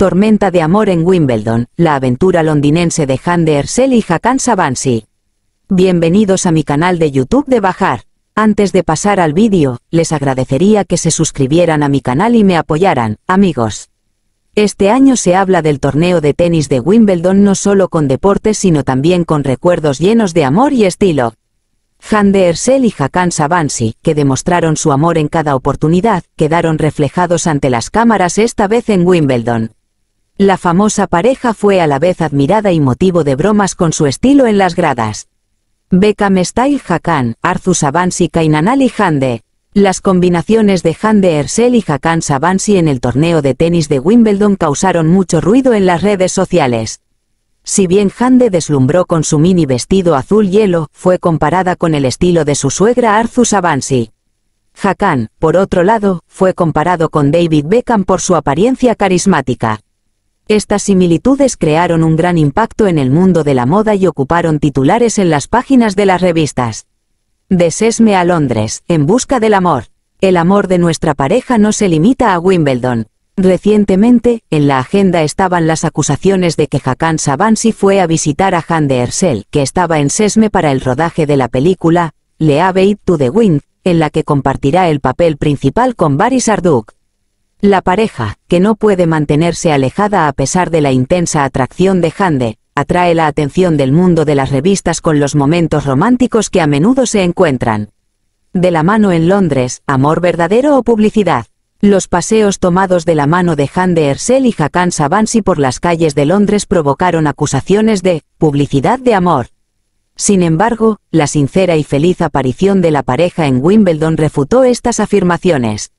Tormenta de amor en Wimbledon, la aventura londinense de Hande Ersel y Hakan Savansi. Bienvenidos a mi canal de YouTube de Bajar. Antes de pasar al vídeo, les agradecería que se suscribieran a mi canal y me apoyaran, amigos. Este año se habla del torneo de tenis de Wimbledon no solo con deportes sino también con recuerdos llenos de amor y estilo. Hande Ersel y Hakan Savansi, que demostraron su amor en cada oportunidad, quedaron reflejados ante las cámaras esta vez en Wimbledon. La famosa pareja fue a la vez admirada y motivo de bromas con su estilo en las gradas. Beckham Style Hakan, Arthur Savansi Kainanali Hande. Las combinaciones de Hande Ersel y Hakan Savansi en el torneo de tenis de Wimbledon causaron mucho ruido en las redes sociales. Si bien Hande deslumbró con su mini vestido azul hielo, fue comparada con el estilo de su suegra Arthur Savansi. Hakan, por otro lado, fue comparado con David Beckham por su apariencia carismática. Estas similitudes crearon un gran impacto en el mundo de la moda y ocuparon titulares en las páginas de las revistas. De Sesme a Londres, en busca del amor. El amor de nuestra pareja no se limita a Wimbledon. Recientemente, en la agenda estaban las acusaciones de que Hakan Savansi fue a visitar a Han de Ersel, que estaba en Sesme para el rodaje de la película, Le It to the Wind, en la que compartirá el papel principal con Barry Sarduk. La pareja, que no puede mantenerse alejada a pesar de la intensa atracción de Hande, atrae la atención del mundo de las revistas con los momentos románticos que a menudo se encuentran. De la mano en Londres, amor verdadero o publicidad. Los paseos tomados de la mano de Hande Ersel y Hakan Savansi por las calles de Londres provocaron acusaciones de publicidad de amor. Sin embargo, la sincera y feliz aparición de la pareja en Wimbledon refutó estas afirmaciones.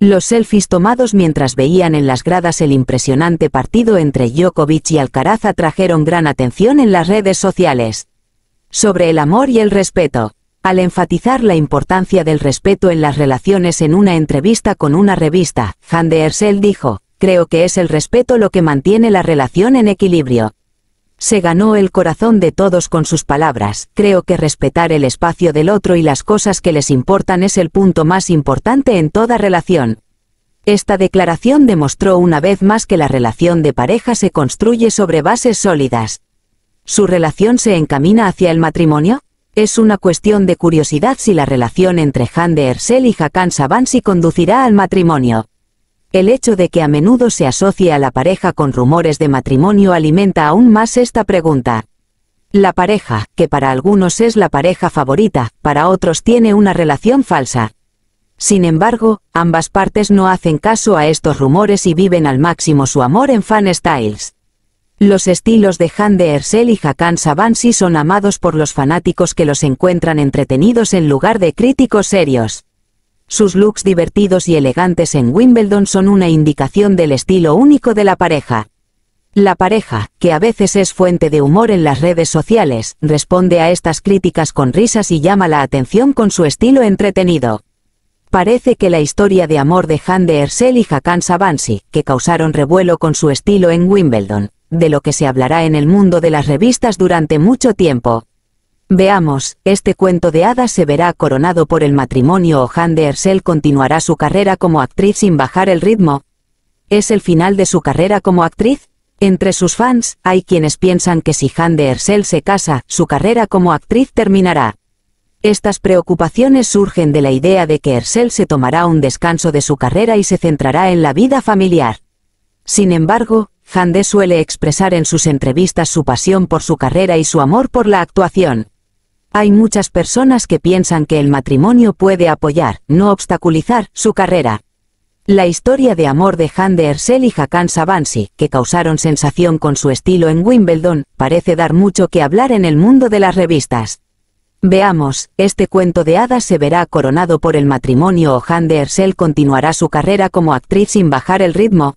Los selfies tomados mientras veían en las gradas el impresionante partido entre Djokovic y Alcaraz atrajeron gran atención en las redes sociales. Sobre el amor y el respeto. Al enfatizar la importancia del respeto en las relaciones en una entrevista con una revista, Hande de dijo, creo que es el respeto lo que mantiene la relación en equilibrio. Se ganó el corazón de todos con sus palabras, creo que respetar el espacio del otro y las cosas que les importan es el punto más importante en toda relación. Esta declaración demostró una vez más que la relación de pareja se construye sobre bases sólidas. ¿Su relación se encamina hacia el matrimonio? Es una cuestión de curiosidad si la relación entre Han de Ersel y Hakan Savansi conducirá al matrimonio. El hecho de que a menudo se asocie a la pareja con rumores de matrimonio alimenta aún más esta pregunta. La pareja, que para algunos es la pareja favorita, para otros tiene una relación falsa. Sin embargo, ambas partes no hacen caso a estos rumores y viven al máximo su amor en fan styles. Los estilos de Han de Ercel y Hakan Savansi son amados por los fanáticos que los encuentran entretenidos en lugar de críticos serios. Sus looks divertidos y elegantes en Wimbledon son una indicación del estilo único de la pareja. La pareja, que a veces es fuente de humor en las redes sociales, responde a estas críticas con risas y llama la atención con su estilo entretenido. Parece que la historia de amor de de Ersel y Hakan Savansi, que causaron revuelo con su estilo en Wimbledon, de lo que se hablará en el mundo de las revistas durante mucho tiempo. Veamos, este cuento de hadas se verá coronado por el matrimonio o Han de continuará su carrera como actriz sin bajar el ritmo. ¿Es el final de su carrera como actriz? Entre sus fans, hay quienes piensan que si Han de se casa, su carrera como actriz terminará. Estas preocupaciones surgen de la idea de que Ersel se tomará un descanso de su carrera y se centrará en la vida familiar. Sin embargo, de suele expresar en sus entrevistas su pasión por su carrera y su amor por la actuación. Hay muchas personas que piensan que el matrimonio puede apoyar, no obstaculizar, su carrera. La historia de amor de Han de Ersel y Hakan Savansi, que causaron sensación con su estilo en Wimbledon, parece dar mucho que hablar en el mundo de las revistas. Veamos, este cuento de hadas se verá coronado por el matrimonio o Han de Ersel continuará su carrera como actriz sin bajar el ritmo,